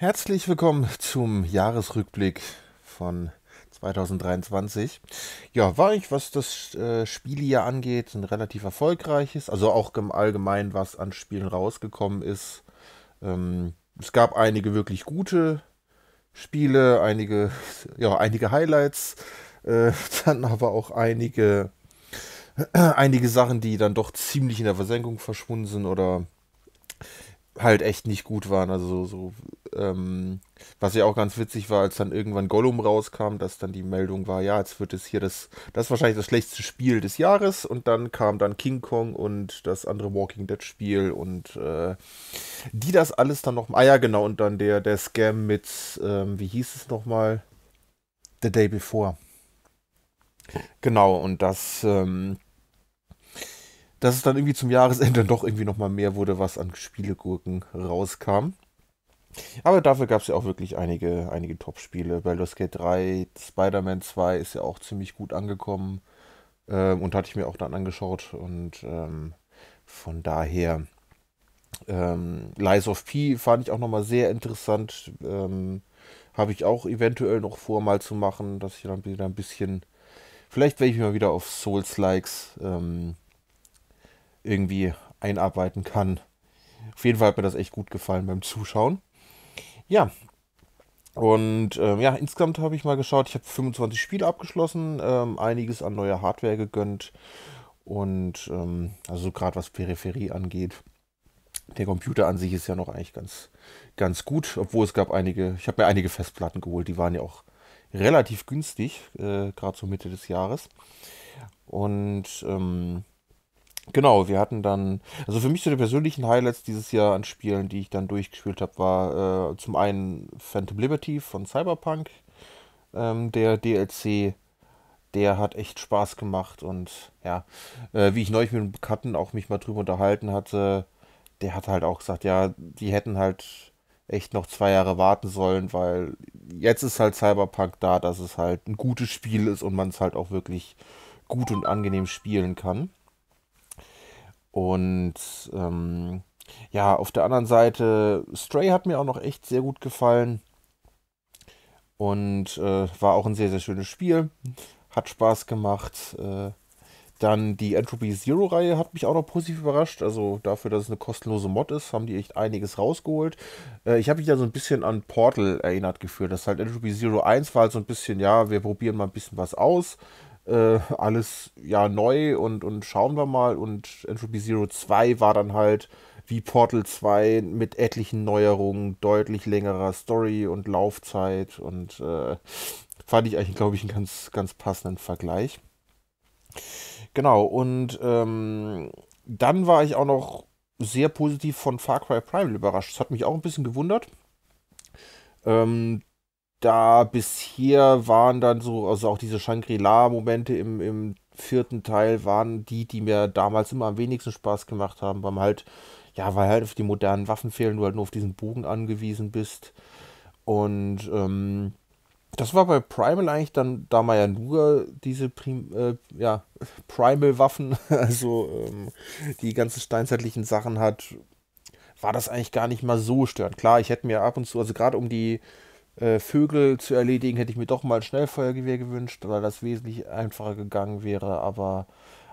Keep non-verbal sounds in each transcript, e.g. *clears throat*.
Herzlich willkommen zum Jahresrückblick von 2023. Ja, war ich, was das äh, Spielejahr angeht, ein relativ erfolgreiches, also auch im Allgemeinen, was an Spielen rausgekommen ist. Ähm, es gab einige wirklich gute Spiele, einige, ja, einige Highlights, äh, *laughs* dann aber auch einige, *clears throat* einige Sachen, die dann doch ziemlich in der Versenkung verschwunden sind oder halt echt nicht gut waren. Also so, ähm, was ja auch ganz witzig war, als dann irgendwann Gollum rauskam, dass dann die Meldung war, ja, jetzt wird es hier das, das ist wahrscheinlich das schlechteste Spiel des Jahres und dann kam dann King Kong und das andere Walking Dead Spiel und äh, die das alles dann nochmal, ah ja genau, und dann der, der Scam mit, ähm, wie hieß es nochmal? The Day Before. Genau, und das, ähm, dass es dann irgendwie zum Jahresende *laughs* doch irgendwie nochmal mehr wurde, was an Spielegurken rauskam. Aber dafür gab es ja auch wirklich einige, einige Top-Spiele. Baldur's Gate 3, Spider-Man 2 ist ja auch ziemlich gut angekommen. Ähm, und hatte ich mir auch dann angeschaut. Und ähm, von daher, ähm, Lies of P fand ich auch nochmal sehr interessant. Ähm, habe ich auch eventuell noch vor, mal zu machen, dass ich dann wieder ein bisschen. Vielleicht werde ich mich mal wieder auf Souls-Likes ähm, irgendwie einarbeiten kann. Auf jeden Fall hat mir das echt gut gefallen beim Zuschauen. Ja. Und ähm, ja, insgesamt habe ich mal geschaut, ich habe 25 Spiele abgeschlossen, ähm, einiges an neuer Hardware gegönnt und ähm, also gerade was Peripherie angeht. Der Computer an sich ist ja noch eigentlich ganz, ganz gut, obwohl es gab einige, ich habe mir einige Festplatten geholt, die waren ja auch relativ günstig, äh, gerade zur Mitte des Jahres. Und ähm, Genau, wir hatten dann, also für mich so die persönlichen Highlights dieses Jahr an Spielen, die ich dann durchgespielt habe, war äh, zum einen Phantom Liberty von Cyberpunk, ähm, der DLC, der hat echt Spaß gemacht und ja, äh, wie ich neulich mit einem Bekannten auch mich mal drüber unterhalten hatte, der hat halt auch gesagt, ja, die hätten halt echt noch zwei Jahre warten sollen, weil jetzt ist halt Cyberpunk da, dass es halt ein gutes Spiel ist und man es halt auch wirklich gut und angenehm spielen kann. Und ähm, ja, auf der anderen Seite, Stray hat mir auch noch echt sehr gut gefallen. Und äh, war auch ein sehr, sehr schönes Spiel. Hat Spaß gemacht. Äh, dann die Entropy Zero-Reihe hat mich auch noch positiv überrascht. Also dafür, dass es eine kostenlose Mod ist, haben die echt einiges rausgeholt. Äh, ich habe mich da so ein bisschen an Portal erinnert gefühlt. Das halt Entropy Zero 1 war halt so ein bisschen, ja, wir probieren mal ein bisschen was aus äh, alles ja neu und, und schauen wir mal. Und Entropy Zero 2 war dann halt wie Portal 2 mit etlichen Neuerungen, deutlich längerer Story und Laufzeit und äh, fand ich eigentlich, glaube ich, einen ganz, ganz passenden Vergleich. Genau, und ähm, dann war ich auch noch sehr positiv von Far Cry Primal überrascht. Das hat mich auch ein bisschen gewundert. Ähm, da bis hier waren dann so, also auch diese Shangri-La-Momente im, im vierten Teil waren die, die mir damals immer am wenigsten Spaß gemacht haben, weil halt, ja, weil halt auf die modernen Waffen fehlen, du halt nur auf diesen Bogen angewiesen bist. Und ähm, das war bei Primal eigentlich dann, da man ja nur diese Prim, äh, ja, Primal-Waffen, *laughs* also ähm, die ganzen steinzeitlichen Sachen hat, war das eigentlich gar nicht mal so störend. Klar, ich hätte mir ab und zu, also gerade um die äh, Vögel zu erledigen, hätte ich mir doch mal ein Schnellfeuergewehr gewünscht, weil das wesentlich einfacher gegangen wäre. Aber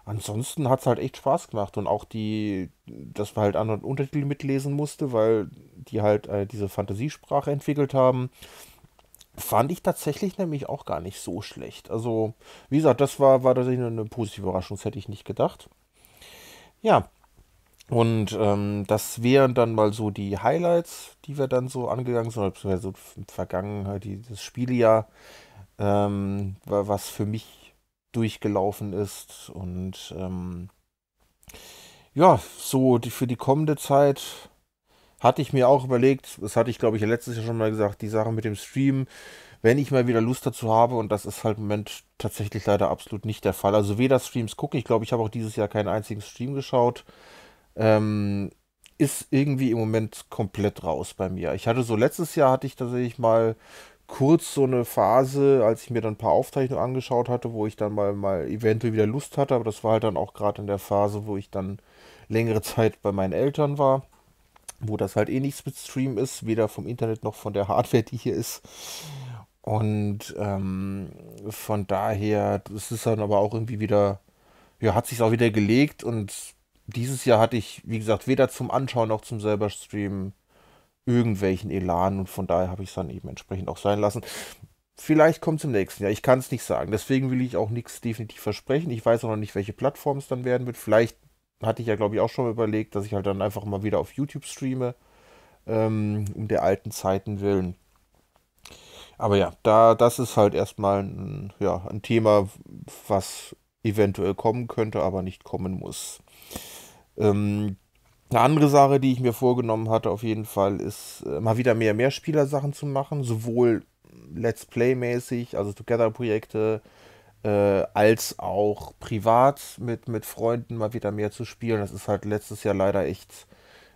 ansonsten hat es halt echt Spaß gemacht. Und auch die, dass man halt anderen Untertitel mitlesen musste, weil die halt äh, diese Fantasiesprache entwickelt haben fand ich tatsächlich nämlich auch gar nicht so schlecht. Also, wie gesagt, das war, war tatsächlich eine positive Überraschung, das hätte ich nicht gedacht. Ja, und ähm, das wären dann mal so die Highlights, die wir dann so angegangen sind, beziehungsweise so Vergangenheit, dieses Spielejahr, ähm, was für mich durchgelaufen ist. Und ähm, ja, so die, für die kommende Zeit hatte ich mir auch überlegt, das hatte ich glaube ich letztes Jahr schon mal gesagt, die Sache mit dem Stream, wenn ich mal wieder Lust dazu habe und das ist halt im Moment tatsächlich leider absolut nicht der Fall. Also weder Streams gucken, ich glaube, ich habe auch dieses Jahr keinen einzigen Stream geschaut ähm, ist irgendwie im Moment komplett raus bei mir. Ich hatte so letztes Jahr hatte ich tatsächlich mal kurz so eine Phase, als ich mir dann ein paar Aufzeichnungen angeschaut hatte, wo ich dann mal, mal eventuell wieder Lust hatte, aber das war halt dann auch gerade in der Phase, wo ich dann längere *laughs* Zeit bei meinen Eltern war, wo das halt eh nichts mit Stream ist, weder vom Internet noch von der *laughs* Hardware, die hier ist. Und ähm, von daher, das ist dann aber auch irgendwie wieder, ja, hat sich auch wieder gelegt und dieses Jahr hatte ich, wie gesagt, weder zum Anschauen noch zum selber Streamen irgendwelchen Elan und von daher habe ich es dann eben entsprechend auch sein lassen. Vielleicht kommt es im nächsten Jahr, ich kann es nicht sagen. Deswegen will ich auch nichts definitiv versprechen. Ich weiß auch noch nicht, welche Plattform es dann werden wird. Vielleicht hatte ich ja, glaube ich, auch schon überlegt, dass ich halt dann einfach mal wieder auf YouTube streame, ähm, um der alten Zeiten willen. Aber ja, da, das ist halt erstmal ein, ja, ein Thema, was eventuell kommen könnte, aber nicht kommen muss. Ähm, eine andere Sache, die ich mir vorgenommen hatte, auf jeden Fall, ist äh, mal wieder mehr Mehrspielersachen zu machen, sowohl Let's Play-mäßig, also Together-Projekte, äh, als auch privat mit, mit Freunden mal wieder mehr zu spielen. Das ist halt letztes Jahr leider echt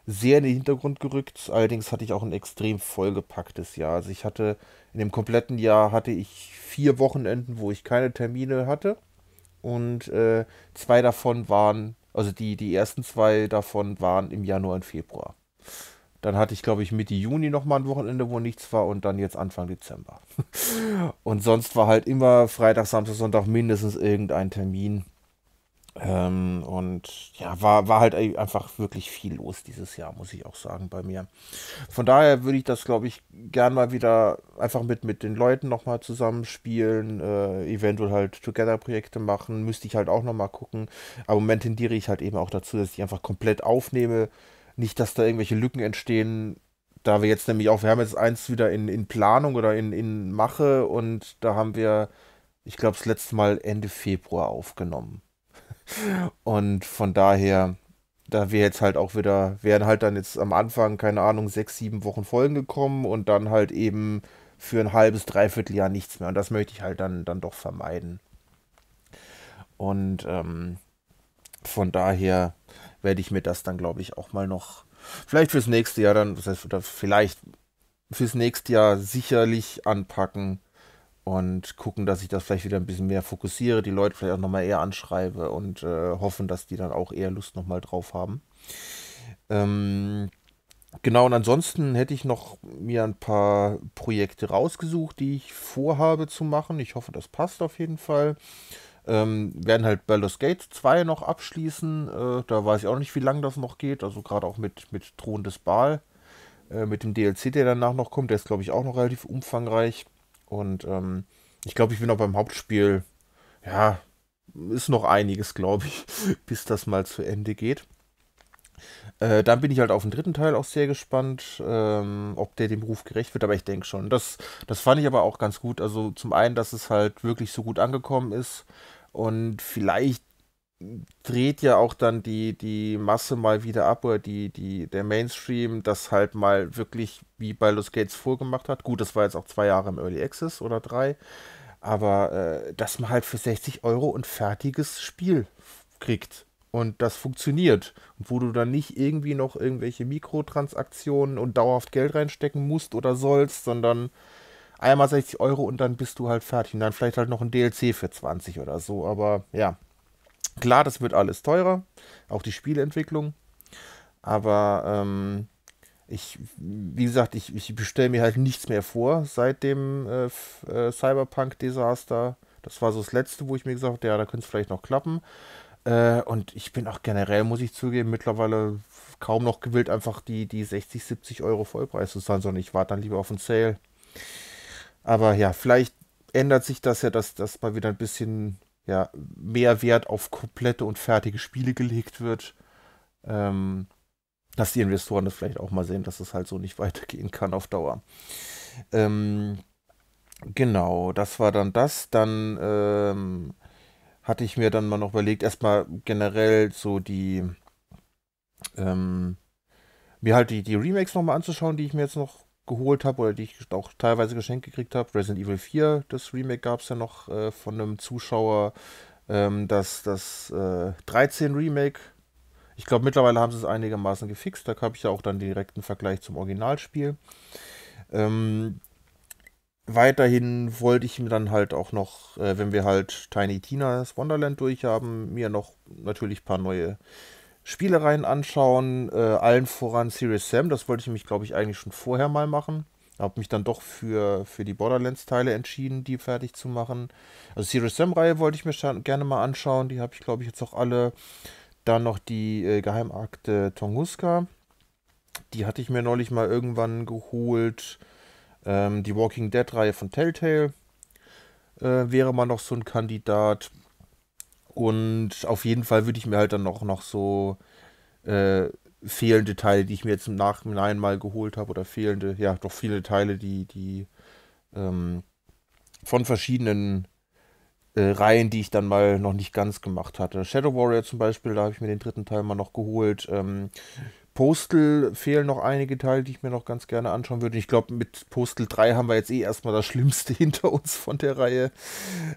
sehr in den Hintergrund gerückt. Allerdings hatte ich auch ein extrem vollgepacktes Jahr. Also ich hatte in dem kompletten Jahr hatte ich vier Wochenenden, wo ich keine Termine hatte. Und äh, zwei davon waren also die, die ersten zwei davon waren im Januar und Februar. Dann hatte ich, glaube ich, Mitte Juni nochmal ein Wochenende, wo nichts war und dann jetzt Anfang Dezember. *laughs* und sonst war halt immer Freitag, Samstag, Sonntag mindestens irgendein Termin. Ähm, und ja, war, war halt einfach wirklich viel los dieses Jahr, muss ich auch sagen, bei mir. Von daher würde ich das, glaube ich, gern mal wieder einfach mit, mit den Leuten nochmal zusammenspielen, äh, eventuell halt Together-Projekte machen, müsste ich halt auch nochmal gucken. Aber im Moment tendiere ich halt eben auch dazu, dass ich einfach komplett aufnehme, nicht, dass da irgendwelche Lücken entstehen, da wir jetzt nämlich auch, wir haben jetzt eins wieder in, in Planung oder in, in Mache und da haben wir, ich glaube, das letzte Mal Ende Februar aufgenommen. Und von daher, da wir jetzt halt auch wieder, wären halt dann jetzt am Anfang, keine Ahnung, sechs, sieben Wochen Folgen gekommen und dann halt eben für ein halbes, dreiviertel Jahr nichts mehr. Und das möchte ich halt dann, dann doch vermeiden. Und ähm, von daher werde ich mir das dann, glaube ich, auch mal noch, vielleicht fürs nächste Jahr dann, das heißt, oder vielleicht fürs nächste Jahr sicherlich anpacken und gucken, dass ich das vielleicht wieder ein bisschen mehr fokussiere, die Leute vielleicht auch nochmal eher anschreibe und äh, hoffen, dass die dann auch eher Lust nochmal drauf haben. Ähm, genau, und ansonsten hätte ich noch mir ein paar Projekte rausgesucht, die ich vorhabe zu machen. Ich hoffe, das passt auf jeden Fall. Ähm, werden halt Baldur's Gate 2 noch abschließen. Äh, da weiß ich auch nicht, wie lange das noch geht. Also gerade auch mit, mit Thron des Baal, äh, mit dem DLC, der danach noch kommt. Der ist, glaube ich, auch noch relativ umfangreich. Und ähm, ich glaube, ich bin auch beim Hauptspiel, ja, ist noch einiges, glaube ich, *laughs* bis das mal zu Ende geht. Äh, dann bin ich halt auf den dritten Teil auch sehr gespannt, ähm, ob der dem Ruf gerecht wird, aber ich denke schon. Das, das fand ich aber auch ganz gut. Also zum einen, dass es halt wirklich so gut angekommen ist und vielleicht dreht ja auch dann die, die Masse mal wieder ab oder die, die, der Mainstream das halt mal wirklich wie Baldur's Gates vorgemacht hat. Gut, das war jetzt auch zwei Jahre im Early Access oder drei, aber äh, dass man halt für 60 Euro ein fertiges Spiel kriegt und das funktioniert wo du dann nicht irgendwie noch irgendwelche Mikrotransaktionen und dauerhaft Geld reinstecken musst oder sollst, sondern einmal 60 Euro und dann bist du halt fertig und dann vielleicht halt noch ein DLC für 20 oder so, aber ja. Klar, das wird alles teurer, auch die Spielentwicklung. Aber ähm, ich, wie gesagt, ich, ich bestelle mir halt nichts mehr vor seit dem äh, äh, Cyberpunk-Desaster. Das war so das Letzte, wo ich mir gesagt habe, ja, da könnte es vielleicht noch klappen. Äh, und ich bin auch generell, muss ich zugeben, mittlerweile kaum noch gewillt, einfach die, die 60, 70 Euro Vollpreis zu zahlen, sondern ich warte dann lieber auf einen Sale. Aber ja, vielleicht ändert sich das ja, dass das mal wieder ein bisschen ja, mehr Wert auf komplette und fertige Spiele gelegt wird, ähm, dass die Investoren das vielleicht auch mal sehen, dass es halt so nicht *laughs* weitergehen kann auf Dauer. Ähm, genau, das war dann das. Dann ähm, hatte ich mir dann mal noch überlegt, erstmal generell so die, ähm, mir halt die, die Remakes nochmal anzuschauen, die ich mir jetzt noch geholt habe oder die ich auch teilweise geschenkt gekriegt habe. Resident Evil 4, das Remake gab es ja noch äh, von einem Zuschauer. Ähm, das das äh, 13 Remake. Ich glaube, mittlerweile haben sie es einigermaßen gefixt. Da habe ich ja auch dann direkten Vergleich zum Originalspiel. Ähm, weiterhin wollte ich mir dann halt auch noch, äh, wenn wir halt Tiny Tina's Wonderland durch haben, mir noch natürlich ein paar neue Spielereien anschauen, äh, allen voran Serious Sam. Das wollte ich mich, glaube ich, eigentlich schon vorher mal machen. Habe mich dann doch für, für die Borderlands-Teile entschieden, die fertig zu machen. Also Serious Sam-Reihe wollte ich mir gerne mal anschauen. Die habe ich, glaube ich, jetzt auch alle. Dann noch die äh, Geheimakte Tunguska. Die hatte ich mir neulich mal irgendwann geholt. Ähm, die Walking Dead-Reihe von Telltale äh, wäre mal noch so ein Kandidat. Und auf jeden Fall würde ich mir halt dann auch noch so äh, fehlende Teile, die ich mir jetzt im Nachhinein mal geholt habe, oder fehlende, ja, doch viele Teile, die, die ähm, von verschiedenen äh, Reihen, die ich dann mal noch nicht ganz gemacht hatte. Shadow Warrior zum Beispiel, da habe ich mir den dritten Teil mal noch geholt. Ähm, Postal fehlen noch einige Teile, die ich mir noch ganz gerne anschauen würde. Ich glaube, mit Postal 3 haben wir jetzt eh erstmal das Schlimmste *laughs* hinter uns von der Reihe.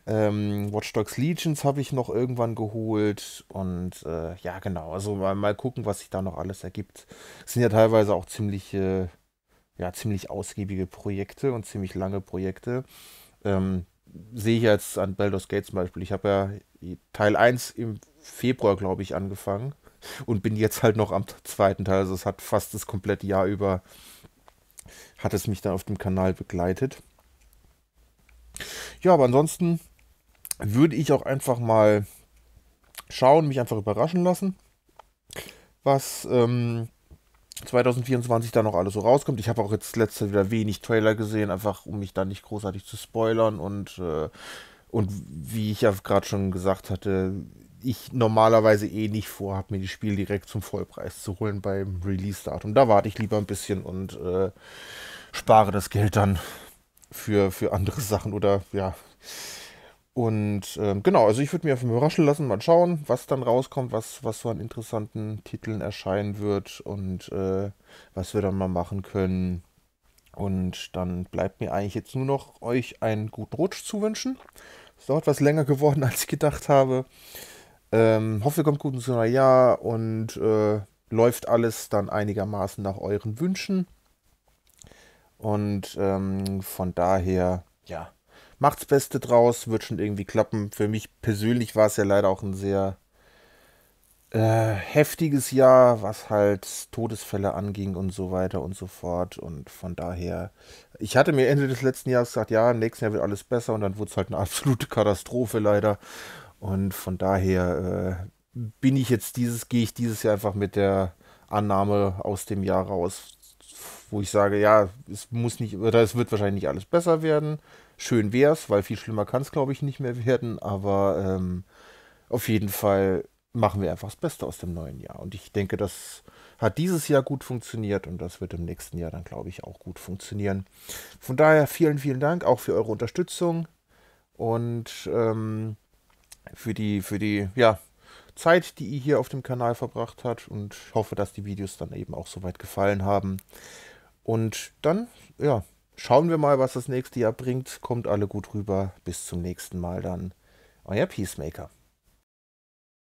Ähm, Watch Dogs Legions habe ich noch irgendwann geholt. Und äh, ja, genau. Also mal, mal, gucken, was sich da noch alles ergibt. Es sind ja teilweise auch ziemlich, äh, ja, ziemlich ausgiebige Projekte und ziemlich lange Projekte. Ähm, sehe ich jetzt an Baldur's Gate zum Beispiel. Ich habe ja Teil 1 im Februar, glaube ich, angefangen und bin jetzt halt noch am zweiten Teil. Also es hat fast das komplette Jahr über, hat es mich dann auf dem Kanal begleitet. Ja, aber ansonsten würde ich auch einfach mal schauen, mich einfach überraschen lassen, was ähm, 2024 da noch alles so rauskommt. Ich habe auch jetzt letzte wieder wenig Trailer gesehen, einfach um mich da nicht großartig zu spoilern und, äh, und wie ich ja gerade schon gesagt hatte, ich normalerweise eh nicht vorhabe, mir die Spiele direkt zum Vollpreis zu holen beim Release-Datum. Da warte ich lieber ein bisschen und äh, spare das Geld dann für, für andere *laughs* Sachen oder ja. Und äh, genau, also ich würde mir einfach überraschen lassen, mal schauen, was dann rauskommt, was, was so an interessanten Titeln erscheinen wird und äh, was wir dann mal machen können. Und dann bleibt mir eigentlich jetzt nur noch euch einen guten Rutsch zu wünschen. Es dauert etwas länger geworden, *laughs* als ich gedacht habe. Ähm, hoffe, ihr kommt gut ins neue Jahr und äh, läuft alles dann einigermaßen nach euren Wünschen. Und ähm, von daher, ja, macht's Beste draus, wird schon irgendwie klappen. Für mich persönlich war es ja leider auch ein sehr äh, heftiges Jahr, was halt Todesfälle anging und so weiter und so fort. Und von daher, ich hatte mir Ende des letzten Jahres gesagt, ja, nächstes Jahr wird alles besser und dann wurde es halt eine *laughs* absolute Katastrophe leider. Und von daher äh, bin ich jetzt dieses, gehe ich dieses Jahr einfach mit der Annahme aus dem Jahr raus, wo ich sage, ja, es muss nicht, oder es wird wahrscheinlich nicht alles besser werden. Schön wäre es, weil viel schlimmer kann es, glaube ich, nicht mehr werden, aber ähm, auf jeden Fall machen wir einfach das Beste aus dem neuen Jahr. Und ich denke, das hat dieses Jahr gut funktioniert und das wird im nächsten Jahr dann, glaube ich, auch gut funktionieren. Von daher vielen, vielen Dank auch für eure Unterstützung und ähm, für die, für die, ja, Zeit, die ihr hier auf dem Kanal verbracht habt und hoffe, dass die Videos dann eben auch soweit gefallen haben. Und dann, ja, schauen wir mal, was das nächste Jahr bringt. Kommt alle gut rüber. Bis zum nächsten Mal dann. Euer Peacemaker.